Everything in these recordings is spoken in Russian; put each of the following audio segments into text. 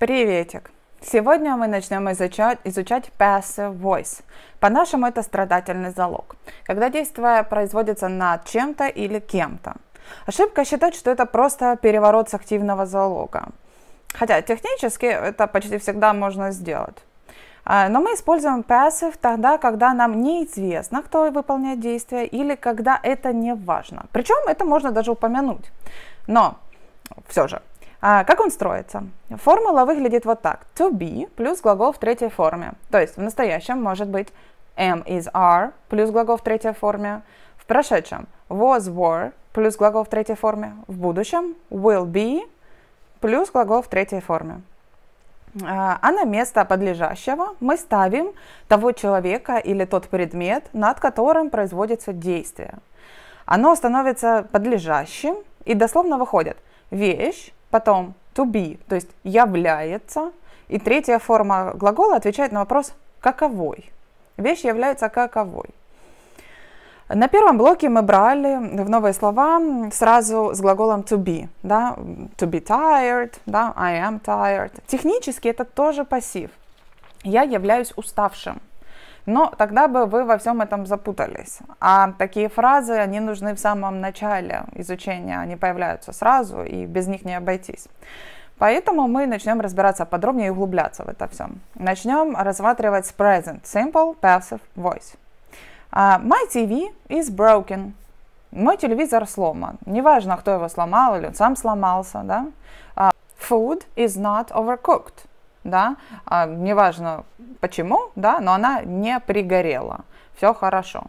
Приветик! Сегодня мы начнем изучать, изучать passive voice. По-нашему это страдательный залог, когда действие производится над чем-то или кем-то. Ошибка считать, что это просто переворот с активного залога. Хотя технически это почти всегда можно сделать. А, но мы используем passive тогда, когда нам неизвестно, кто выполняет действие, или когда это не важно. Причем это можно даже упомянуть. Но все же, а как он строится? Формула выглядит вот так. To be плюс глагол в третьей форме. То есть в настоящем может быть am is are плюс глагол в третьей форме. В прошедшем was were плюс глагол в третьей форме. В будущем will be плюс глагол в третьей форме. А, а на место подлежащего мы ставим того человека или тот предмет, над которым производится действие. Оно становится подлежащим и дословно выходит вещь Потом to be, то есть является. И третья форма глагола отвечает на вопрос каковой. Вещь является каковой. На первом блоке мы брали в новые слова сразу с глаголом to be, да, to be tired, да, I am tired. Технически это тоже пассив. Я являюсь уставшим но тогда бы вы во всем этом запутались. А такие фразы, они нужны в самом начале изучения, они появляются сразу, и без них не обойтись. Поэтому мы начнем разбираться подробнее и углубляться в это все. Начнем рассматривать present simple passive voice. Uh, my TV is broken. Мой телевизор сломан. Неважно, кто его сломал или он сам сломался. Да? Uh, food is not overcooked да, а, неважно почему, да, но она не пригорела. Все хорошо.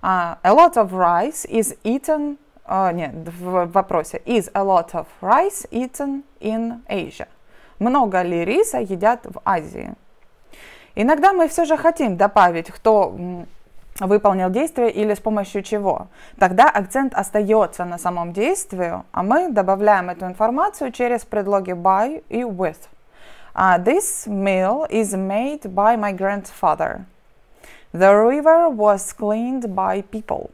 Uh, a lot of rice is eaten, uh, нет, в вопросе, is a lot of rice eaten in Asia? Много ли риса едят в Азии? Иногда мы все же хотим добавить, кто выполнил действие или с помощью чего. Тогда акцент остается на самом действии, а мы добавляем эту информацию через предлоги by и with. Uh, this mill is made by my grandfather. The river was cleaned by people.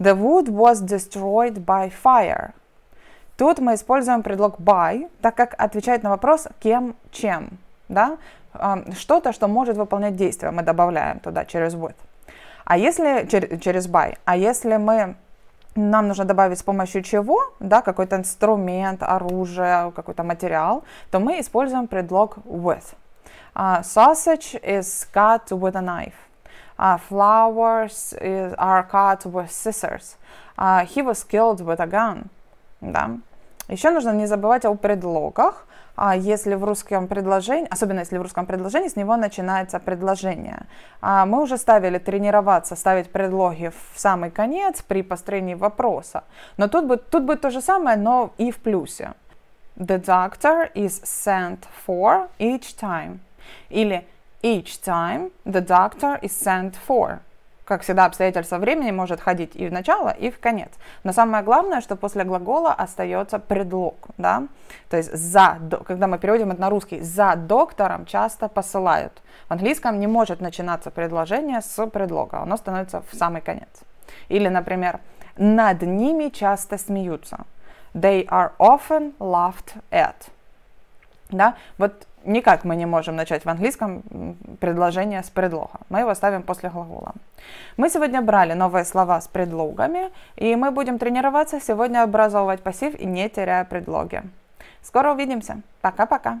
The wood was destroyed by fire. Тут мы используем предлог by, так как отвечает на вопрос кем, чем. Да? А, что-то, что может выполнять действие, мы добавляем туда через with. А если через by, а если мы нам нужно добавить с помощью чего, да, какой-то инструмент, оружие, какой-то материал, то мы используем предлог with. Uh, sausage is cut with a knife. Uh, flowers is, are cut with scissors. Uh, he was killed with a gun. Да. Еще нужно не забывать о предлогах. А если в русском предложении, особенно если в русском предложении, с него начинается предложение. А мы уже ставили тренироваться, ставить предлоги в самый конец при построении вопроса. Но тут будет, тут будет то же самое, но и в плюсе. The doctor is sent for each time. Или each time the doctor is sent for как всегда, обстоятельства времени может ходить и в начало, и в конец. Но самое главное, что после глагола остается предлог, да, то есть за, когда мы переводим это на русский, за доктором часто посылают. В английском не может начинаться предложение с предлога, оно становится в самый конец. Или, например, над ними часто смеются. They are often laughed at. Да? Вот никак мы не можем начать в английском предложение с предлога. Мы его ставим после глагола. Мы сегодня брали новые слова с предлогами, и мы будем тренироваться сегодня образовывать пассив, и не теряя предлоги. Скоро увидимся. Пока-пока.